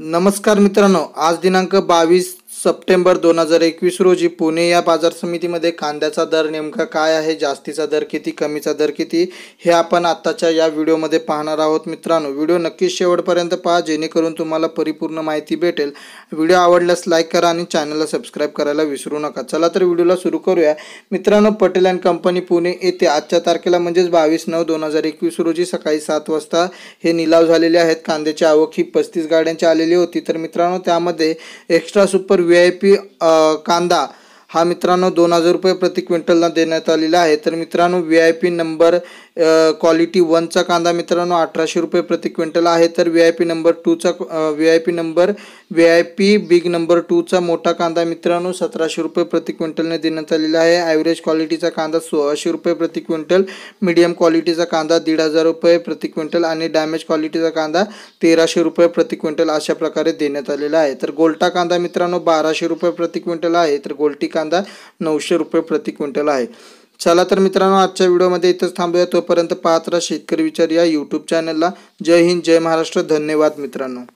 नमस्कार मित्रांनो आज दिनांक बावीस सप्टेंबर दोन हजार एकवीस रोजी पुणे या बाजार समितीमध्ये कांद्याचा दर नेमका काय आहे जास्तीचा दर किती कमीचा दर किती हे आपण आत्ताच्या या व्हिडिओमध्ये पाहणार आहोत मित्रांनो व्हिडिओ नक्कीच शेवटपर्यंत पहा जेणेकरून तुम्हाला परिपूर्ण माहिती भेटेल व्हिडिओ आवडल्यास लाईक करा आणि चॅनलला सबस्क्राईब करायला विसरू नका चला तर व्हिडिओला सुरू करूया मित्रांनो पटेल अँड कंपनी पुणे येथे आजच्या तारखेला म्हणजेच बावीस नऊ दोन हजार एकवीस रोजी सकाळी सात वाजता हे निलाव झालेले आहेत कांद्याची आवक ही पस्तीस गाड्यांची आलेली होती तर मित्रांनो त्यामध्ये extra super V I P कांदा हा मित्रांनो दोन हजार रुपये प्रति क्विंटलला देण्यात आलेला आहे तर मित्रांनो V I P number quality वनचा कांदा मित्रांनो अठराशे रुपये प्रति क्विंटल आहे तर व्ही आय पी नंबर टूचा V I P number V I P big number टूचा मोठा कांदा मित्रांनो सतराशे रुपये प्रति क्विंटलने देण्यात आलेला आहे ॲव्हरेज क्वालिटीचा कांदा सोळाशे रुपये प्रति क्विंटल मीडियम क्वालिटीचा कांदा दीड हजार रुपये प्रति क्विंटल आणि डॅमेज क्वालिटीचा कांदा तेराशे रुपये प्रति क्विंटल अशा प्रकारे देण्यात आलेला आहे तर गोल्टा कांदा मित्रांनो बाराशे रुपये प्रति क्विंटल आहे तर गोलटी कांदा नऊशे रुपये प्रति क्विंटल आहे चला तर मित्रांनो आजच्या व्हिडिओमध्ये इथंच थांबूया तोपर्यंत पाहत राहा शेतकरी विचार या यूट्यूब चॅनलला जय हिंद जय महाराष्ट्र धन्यवाद मित्रांनो